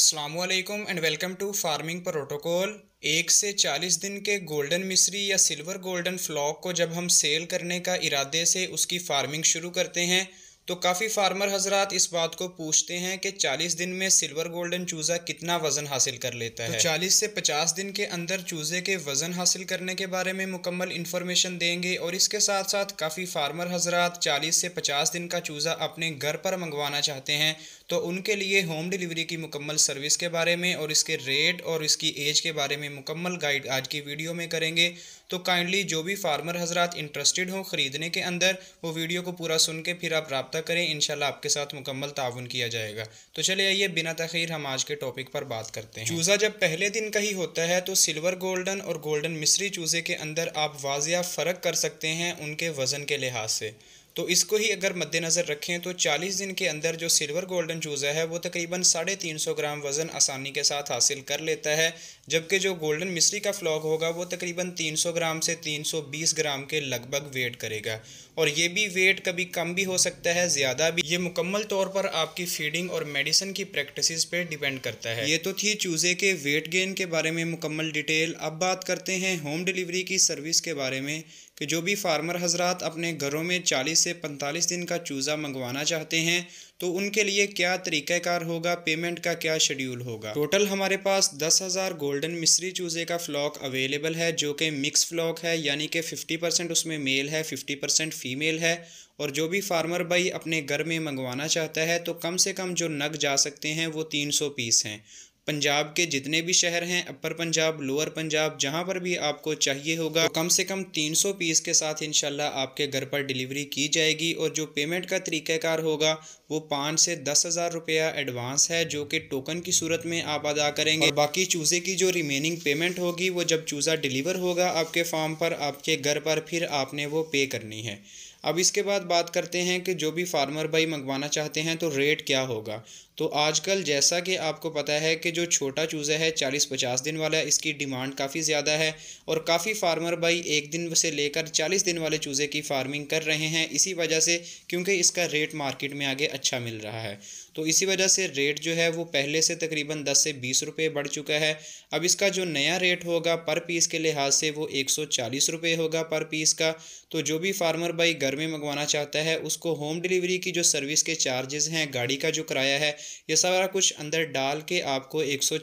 Aslam and welcome to farming protocol एक से चालीस दिन के गोल्डन मिश्री या सिल्वर गोल्डन फ्लॉक को जब हम सेल करने का इरादे से उसकी फार्मिंग शुरू करते हैं तो काफ़ी फार्मर हजरात इस बात को पूछते हैं कि 40 दिन में सिल्वर गोल्डन चूज़ा कितना वज़न हासिल कर लेता तो है तो 40 से 50 दिन के अंदर चूज़े के वज़न हासिल करने के बारे में मुकम्मल इन्फॉर्मेशन देंगे और इसके साथ साथ काफ़ी फार्मर हजरात 40 से 50 दिन का चूज़ा अपने घर पर मंगवाना चाहते हैं तो उनके लिए होम डिलीवरी की मुकम्मल सर्विस के बारे में और इसके रेट और इसकी एज के बारे में मुकम्मल गाइड आज की वीडियो में करेंगे तो काइंडली जो भी फार्मर हजरात इंटरेस्टेड हों ख़रीदने के अंदर वो वीडियो को पूरा सुन के फिर आप रबता करें इन आपके साथ मुकम्मल ताउन किया जाएगा तो चले आइए बिना तखीर हम आज के टॉपिक पर बात करते हैं चूज़ा जब पहले दिन का ही होता है तो सिल्वर गोल्डन और गोल्डन मिस्री चूज़े के अंदर आप वाजिया फ़र्क कर सकते हैं उनके वज़न के लिहाज से तो इसको ही अगर मद्देनज़र रखें तो 40 दिन के अंदर जो सिल्वर गोल्डन चूज़ा है वो तकरीबन साढ़े तीन सौ ग्राम वज़न आसानी के साथ हासिल कर लेता है जबकि जो गोल्डन मिस्री का फ्लॉग होगा वो तकरीबन 300 ग्राम से 320 ग्राम के लगभग वेट करेगा और ये भी वेट कभी कम भी हो सकता है ज़्यादा भी ये मुकम्मल तौर पर आपकी फीडिंग और मेडिसिन की प्रैक्टिस पर डिपेंड करता है ये तो थी चूज़े के वेट गेन के बारे में मुकम्मल डिटेल अब बात करते हैं होम डिलीवरी की सर्विस के बारे में कि जो भी फार्मर हजरात अपने घरों में चालीस से 45 दिन का चूज़ा मंगवाना चाहते हैं तो उनके लिए क्या तरीक़ाकार होगा पेमेंट का क्या शेड्यूल होगा टोटल हमारे पास दस हज़ार गोल्डन मिस्री चूज़े का फ्लॉक अवेलेबल है जो कि मिक्स फ्लॉक है यानी कि फिफ्टी परसेंट उसमें मेल है फिफ्टी परसेंट फीमेल है और जो भी फार्मर भाई अपने घर में मंगवाना चाहता है तो कम से कम जो नग जा सकते हैं वो तीन सौ पीस हैं पंजाब के जितने भी शहर हैं अपर पंजाब लोअर पंजाब जहाँ पर भी आपको चाहिए होगा तो कम से कम 300 पीस के साथ इन आपके घर पर डिलीवरी की जाएगी और जो पेमेंट का तरीक़ाकार होगा वो पाँच से दस हज़ार रुपया एडवांस है जो कि टोकन की सूरत में आप अदा करेंगे और बाकी चूज़े की जो रिमेनिंग पेमेंट होगी वो जब चूज़ा डिलीवर होगा आपके फॉर्म पर आपके घर पर फिर आपने वो पे करनी है अब इसके बाद बात करते हैं कि जो भी फार्मर भाई मंगवाना चाहते हैं तो रेट क्या होगा तो आजकल जैसा कि आपको पता है कि जो छोटा चूज़ा है चालीस पचास दिन वाला इसकी डिमांड काफ़ी ज़्यादा है और काफ़ी फार्मर भाई एक दिन से लेकर चालीस दिन वाले चूज़े की फार्मिंग कर रहे हैं इसी वजह से क्योंकि इसका रेट मार्केट में आगे अच्छा मिल रहा है तो इसी वजह से रेट जो है वो पहले से तकरीबन 10 से 20 रुपये बढ़ चुका है अब इसका जो नया रेट होगा पर पीस के लिहाज से वो 140 रुपये होगा पर पीस का तो जो भी फार्मर भाई घर में मंगवाना चाहता है उसको होम डिलीवरी की जो सर्विस के चार्जेस हैं गाड़ी का जो किराया है ये सारा कुछ अंदर डाल के आपको एक सौ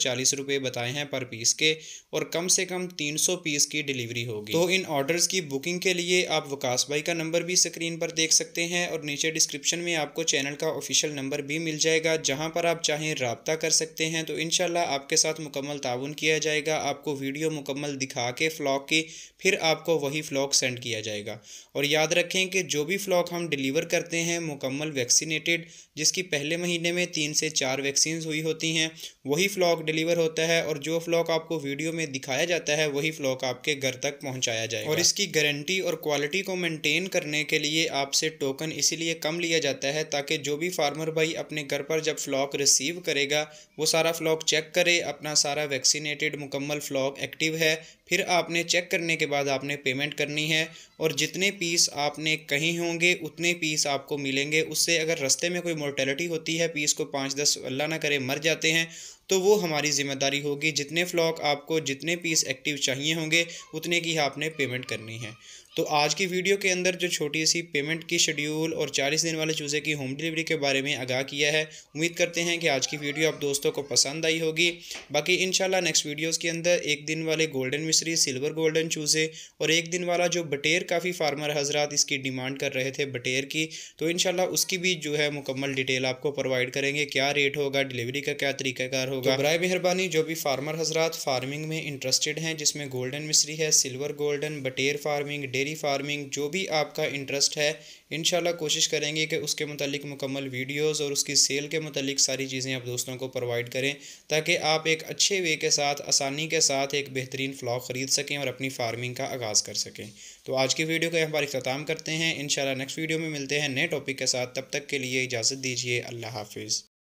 बताए हैं पर पीस के और कम से कम तीन पीस की डिलीवरी होगी तो इन ऑर्डर्स की बुकिंग के लिए आप वकास भाई का नंबर भी स्क्रीन पर देख सकते हैं और नीचे डिस्क्रिप्शन में आपको चैनल का ऑफिशियल नंबर भी मिल मिल जाएगा जहाँ पर आप चाहें रबता कर सकते हैं तो इन आपके साथ मुकम्मल ताउन किया जाएगा आपको वीडियो मुकम्मल दिखा के फ़्लॉग की फिर आपको वही फ़्लॉग सेंड किया जाएगा और याद रखें कि जो भी फ़्लॉग हम डिलीवर करते हैं मुकम्मल वैक्सीनेटेड जिसकी पहले महीने में तीन से चार वैक्सीन हुई होती हैं वही फ़्लॉग डिलीवर होता है और जो फ़्लॉग आपको वीडियो में दिखाया जाता है वही फ्लॉक आपके घर तक पहुँचाया जाएगा और इसकी गारंटी और क्वालिटी को मेनटेन करने के लिए आपसे टोकन इसीलिए कम लिया जाता है ताकि जो भी फार्मर भाई अपने कर पर जब फ्लॉक रिसीव करेगा वो सारा फ्लॉक चेक करे अपना सारा वैक्सीनेटेड मुकम्मल फ्लॉक एक्टिव है फिर आपने चेक करने के बाद आपने पेमेंट करनी है और जितने पीस आपने कहीं होंगे उतने पीस आपको मिलेंगे उससे अगर रस्ते में कोई मोर्टेलिटी होती है पीस को पाँच दस अल्लाह ना करे मर जाते हैं तो वो हमारी ज़िम्मेदारी होगी जितने फ्लॉक आपको जितने पीस एक्टिव चाहिए होंगे उतने की आपने पेमेंट करनी है तो आज की वीडियो के अंदर जो छोटी सी पेमेंट की शेड्यूल और 40 दिन वाले चूज़े की होम डिलीवरी के बारे में आगाह किया है उम्मीद करते हैं कि आज की वीडियो आप दोस्तों को पसंद आई होगी बाकी इन नेक्स्ट वीडियोज़ के अंदर एक दिन वाले गोल्डन मिश्री सिल्वर गोल्डन चूज़े और एक दिन वाला जो बटेर काफ़ी फार्मर हज़रा इसकी डिमांड कर रहे थे बटेर की तो इन उसकी भी जो है मुकम्मल डिटेल आपको प्रोवाइड करेंगे क्या रेट होगा डिलीवरी का क्या तरीक़ाकार होगा तो होगा तो बर मेहरबानी जो भी फार्मर हजरात फार्मिंग में इंटरेस्टेड हैं जिसमें गोल्डन मिश्री है सिल्वर गोल्डन बटेर फार्मिंग डेयरी फार्मिंग जो भी आपका इंटरेस्ट है इन कोशिश करेंगे कि उसके मतलब मुकम्मल वीडियोज़ और उसकी सेल के मतलब सारी चीज़ें आप दोस्तों को प्रोवाइड करें ताकि आप एक अच्छे वे के साथ आसानी के साथ एक बेहतरीन फ्लॉक ख़रीद सकें और अपनी फार्मिंग का आगाज़ कर सकें तो आज की वीडियो का हमारे अख्ताम करते हैं इन नेक्स्ट वीडियो में मिलते हैं नए टॉपिक के साथ तब तक के लिए इजाज़त दीजिए अल्लाह हाफिज़